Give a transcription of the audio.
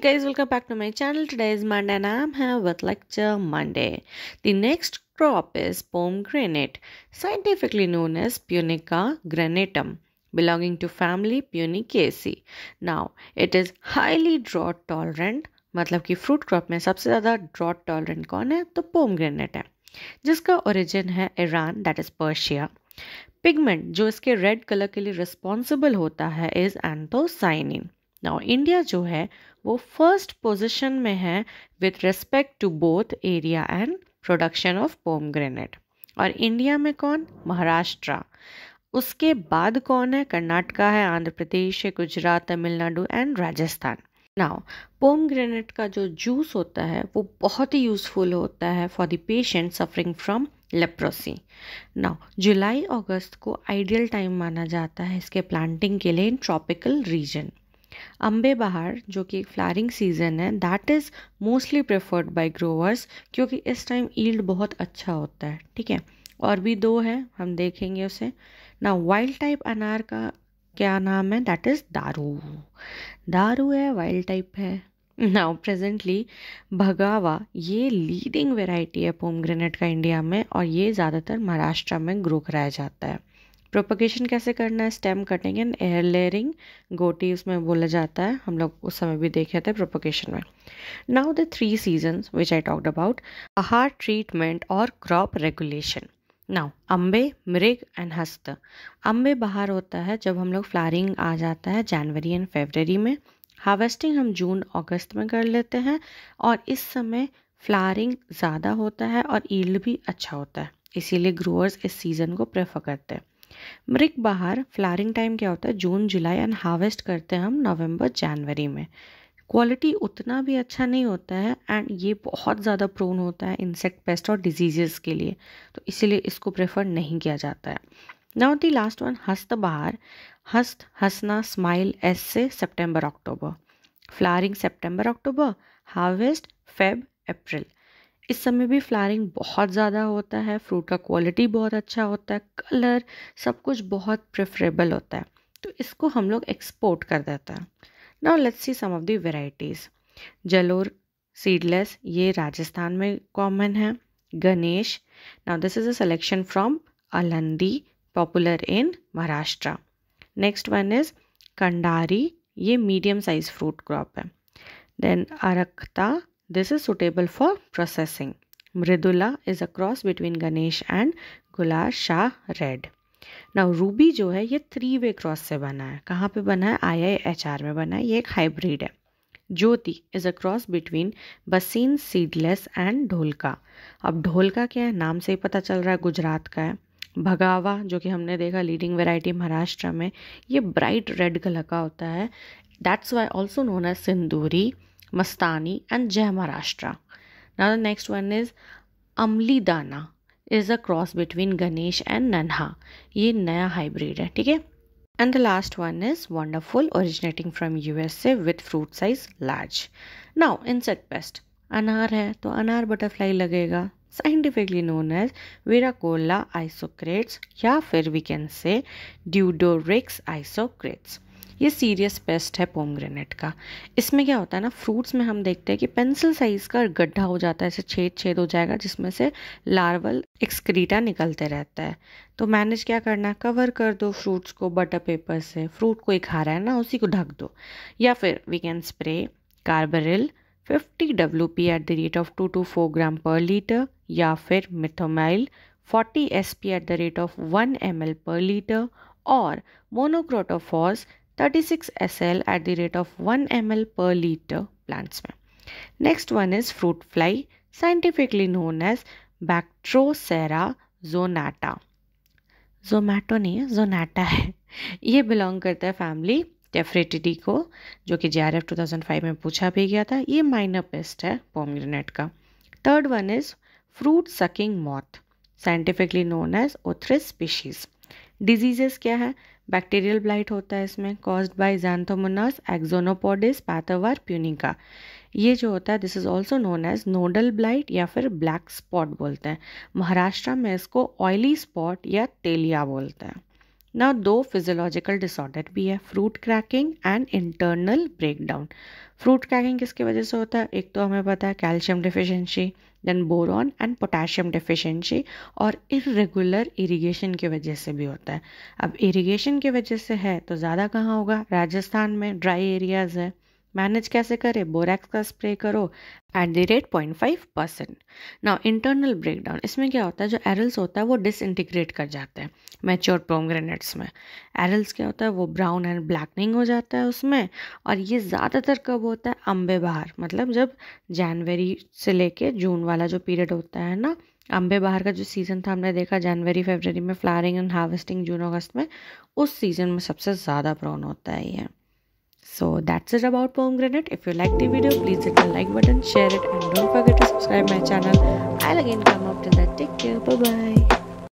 Hey guys, welcome back to my channel. Today is Monday and I'm here with Lecture Monday. The next crop is pomegranate, scientifically known as Punica granatum, belonging to family Punicaceae. Now, it is highly drought tolerant, मतलब कि fruit crop में सबसे ज़्यादा drought tolerant कौन है तो pomegranate है जिसका origin है Iran that is Persia. Pigment जो इसके रेड कलर के लिए रिस्पॉन्सिबल होता है इज एंथोसाइनिन नाउ इंडिया जो है वो फर्स्ट पोजिशन में है with respect to both area and production of pomegranate और इंडिया में कौन महाराष्ट्र उसके बाद कौन है कर्नाटका है आंध्र प्रदेश है Gujarat Tamil Nadu and Rajasthan now pomegranate का जो जूस होता है वो बहुत ही यूज़फुल होता है for the patient suffering from leprosy now जुलाई अगस्त को आइडियल टाइम माना जाता है इसके प्लांटिंग के लिए इन ट्रॉपिकल रीजन अम्बे बहार जो कि एक फ्लारिंग सीज़न है that is mostly preferred by growers क्योंकि इस टाइम ईल्ड बहुत अच्छा होता है ठीक है और भी दो है हम देखेंगे उसे ना वाइल्ड टाइप अनार का क्या नाम है दैट इज़ दारू दारू है वाइल्ड टाइप है नाउ प्रेजेंटली भगावा ये लीडिंग वेराइटी है पोमग्रेनेट का इंडिया में और ये ज़्यादातर महाराष्ट्र में ग्रो कराया जाता है प्रोपगेशन कैसे करना है stem cutting and air layering गोटी उसमें बोला जाता है हम लोग उस समय भी देखे थे प्रोपगेशन में now the three seasons which I talked about आहार ट्रीटमेंट और क्रॉप रेगुलेशन नाउ अम्बे मृग एंड हस्त अम्बे बाहर होता है जब हम लोग फ्लारिंग आ जाता है जनवरी एंड फेबररी में हार्वेस्टिंग हम जून अगस्त में कर लेते हैं और इस समय फ्लारिंग ज़्यादा होता है और ईल्ड भी अच्छा होता है इसीलिए ग्रोअर्स इस सीज़न को प्रेफर करते हैं मृग बाहर फ्लारिंग टाइम क्या होता है जून जुलाई एंड हार्वेस्ट करते हैं हम नवंबर जनवरी में क्वालिटी उतना भी अच्छा नहीं होता है एंड ये बहुत ज़्यादा प्रोन होता है इंसेक्ट पेस्ट और डिजीजेस के लिए तो इसीलिए इसको प्रेफर नहीं किया जाता है नाउ दी लास्ट वन हस्त बहार हस्त हंसना स्माइल एस से September October flowering September October harvest Feb April इस समय भी फ्लारिंग बहुत ज़्यादा होता है फ्रूट का क्वालिटी बहुत अच्छा होता है कलर सब कुछ बहुत प्रेफरेबल होता है तो इसको हम लोग एक्सपोर्ट कर देते हैं now let's see some of the varieties Jalore seedless ये राजस्थान में कॉमन है Ganesh now this is a selection from Alandi popular in Maharashtra next one is Kandhari ये मीडियम साइज़ फ्रूट क्रॉप है then Arakta This is suitable for processing. Mridula is a cross between Ganesh and Gulab Shah Red. Now Ruby जो है ये three way cross से बना है कहाँ पे बना है आई आई एच आर में बना है ये एक हाइब्रिड है Jyoti is a cross between Bassein seedless and Dholka अब ढोलका क्या है नाम से ही पता चल रहा है गुजरात का है भगावा जो कि हमने देखा लीडिंग वेराइटी महाराष्ट्र में ये ब्राइट रेड कलर का होता है दैट्स वाई ऑल्सो नोन है सिंदूरी Mastani, and Jai Maharashtra. Now, the next one is Amli Dana is a cross between Ganesh and Nanha. ये नया हाइब्रिड है ठीक है And the last one is wonderful, originating from USA with fruit size large. Now, insect pest. अनार है तो अनार butterfly लगेगा scientifically known as Virachola isocrates या फिर वी कैन से ड्यूडोरिक्स आइसोक्रेट्स ये सीरियस पेस्ट है पोमग्रेनेट का इसमें क्या होता है ना फ्रूट्स में हम देखते हैं कि पेंसिल साइज़ का गड्ढा हो जाता है ऐसे छेद छेद हो जाएगा जिसमें से लार्वल एक्सक्रीटा निकलते रहता है तो मैनेज क्या करना है कवर कर दो फ्रूट्स को बटर पेपर से फ्रूट कोई खा रहा है ना उसी को ढक दो या फिर we can spray carbaryl 50 P at the rate of 2 two 4 gram पर लीटर या फिर methomyl 40 P at the rate of 1 L पर लीटर और monocrotophos 36 SL at the rate of 1 ml per liter plants में. Next one is fruit fly scientifically known as Bactrocera zonata. Zomato नहीं है zonata है ये belong करता है family टेफ्रेटिडी को जो कि जे 2005 में पूछा भी गया था ये minor pest है pomegranate का Third one is fruit sucking moth scientifically known as othrys species diseases क्या है बैक्टीरियल ब्लाइट होता है इसमें caused by Xanthomonas axonopodis pathovar punicae ये जो होता है this is also known as nodal blight या फिर ब्लैक स्पॉट बोलते हैं महाराष्ट्र में इसको ऑयली स्पॉट या तेलिया बोलते हैं ना दो फिजियोलॉजिकल डिसऑर्डर भी है fruit cracking and internal breakdown fruit cracking किसकी वजह से होता है एक तो हमें पता है calcium deficiency then boron and potassium deficiency और इरेगुलर इरिगेशन की वजह से भी होता है अब इरिगेशन की वजह से है तो ज़्यादा कहाँ होगा राजस्थान में ड्राई एरियाज़ है मैनेज कैसे करें बोरेक्स का स्प्रे करो at the rate point five percent ना इंटरनल ब्रेकडाउन इसमें क्या होता है जो एरल्स होता है वो डिसइंटीग्रेट कर जाते हैं मैच्योर पोमग्रेनेट्स में एरल्स क्या होता है वो ब्राउन एंड ब्लैकनिंग हो जाता है उसमें और ये ज़्यादातर कब होता है अम्बे बाहर मतलब जब जनवरी से लेके जून वाला जो पीरियड होता है ना अम्बे बाहर का जो सीज़न था हमने देखा जनवरी फरवरी में फ्लारिंग एंड हार्वेस्टिंग जून अगस्त में उस सीज़न में सबसे ज़्यादा प्रोन होता है ये so that's it about pomegranate if you like the video please hit the like button share it and don't forget to subscribe my channel i'll again come up to that take care bye bye